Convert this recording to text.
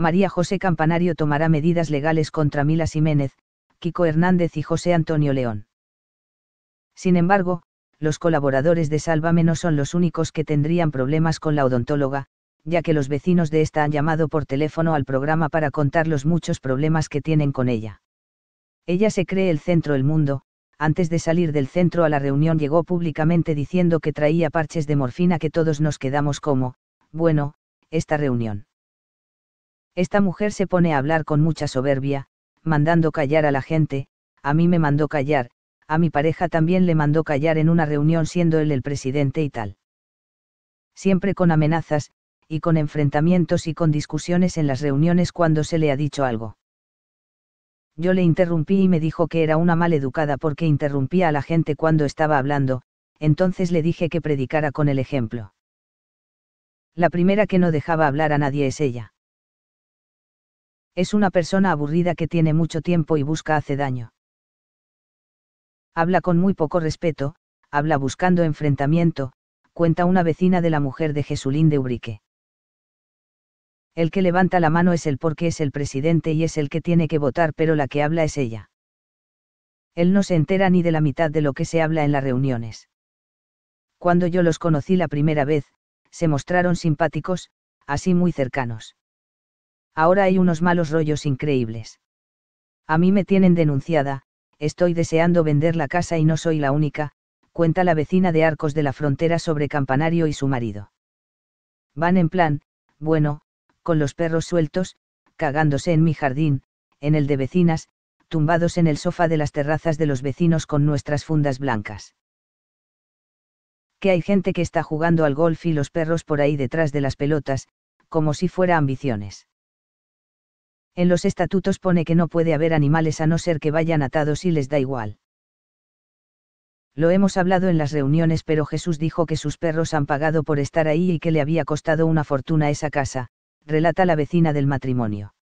María José Campanario tomará medidas legales contra Mila Jiménez, Kiko Hernández y José Antonio León. Sin embargo, los colaboradores de Sálvame no son los únicos que tendrían problemas con la odontóloga, ya que los vecinos de esta han llamado por teléfono al programa para contar los muchos problemas que tienen con ella. Ella se cree el centro del mundo, antes de salir del centro a la reunión llegó públicamente diciendo que traía parches de morfina que todos nos quedamos como, bueno, esta reunión. Esta mujer se pone a hablar con mucha soberbia, mandando callar a la gente, a mí me mandó callar, a mi pareja también le mandó callar en una reunión siendo él el presidente y tal. Siempre con amenazas, y con enfrentamientos y con discusiones en las reuniones cuando se le ha dicho algo. Yo le interrumpí y me dijo que era una mal educada porque interrumpía a la gente cuando estaba hablando, entonces le dije que predicara con el ejemplo. La primera que no dejaba hablar a nadie es ella. Es una persona aburrida que tiene mucho tiempo y busca hace daño. Habla con muy poco respeto, habla buscando enfrentamiento, cuenta una vecina de la mujer de Jesulín de Ubrique. El que levanta la mano es el porque es el presidente y es el que tiene que votar, pero la que habla es ella. Él no se entera ni de la mitad de lo que se habla en las reuniones. Cuando yo los conocí la primera vez, se mostraron simpáticos, así muy cercanos. Ahora hay unos malos rollos increíbles. A mí me tienen denunciada, estoy deseando vender la casa y no soy la única, cuenta la vecina de Arcos de la Frontera sobre Campanario y su marido. Van en plan, bueno, con los perros sueltos, cagándose en mi jardín, en el de vecinas, tumbados en el sofá de las terrazas de los vecinos con nuestras fundas blancas. Que hay gente que está jugando al golf y los perros por ahí detrás de las pelotas, como si fuera ambiciones. En los estatutos pone que no puede haber animales a no ser que vayan atados y les da igual. Lo hemos hablado en las reuniones, pero Jesús dijo que sus perros han pagado por estar ahí y que le había costado una fortuna esa casa, relata la vecina del matrimonio.